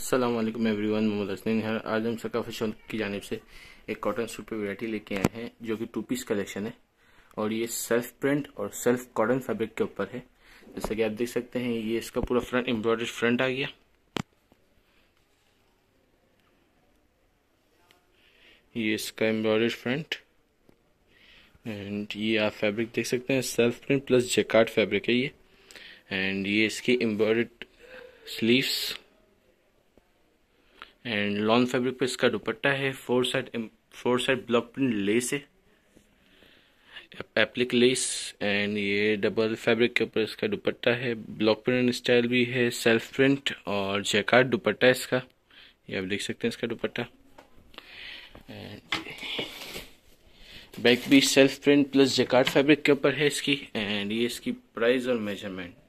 Aslam everyone Mohammad Hasnain हर आज हम सका फैशन की जानब से एक कॉटन सूट पर वैरायटी लेके आए हैं जो कि टू पीस कलेक्शन है और ये सेल्फ प्रिंट और सेल्फ कॉटन फैब्रिक के ऊपर है जैसा कि आप देख सकते हैं ये इसका पूरा फ्रंट एम्ब्रॉयड फ्रंट आ गया ये इसका एम्ब्रॉयड फ्रंट एंड ये आप फैब्रिक देख सकते हैं self print plus jacquard fabric है ये एंड ये इसकी एम्ब्रॉयड स्लीव्स एंड लॉन्ग फैब्रिक पे इसका दुपट्टा है four side four side block print lace है एप्लिक लेस एंड ये डबल फैब्रिक के ऊपर इसका दुपट्टा है ब्लॉक प्रिंट स्टाइल भी है सेल्फ प्रिंट और जैकार्ड दुपट्टा है इसका ये आप देख सकते हैं इसका दुपट्टा एंड बैक भी self print plus jacquard fabric के ऊपर है इसकी एंड ये इसकी प्राइस और मेजरमेंट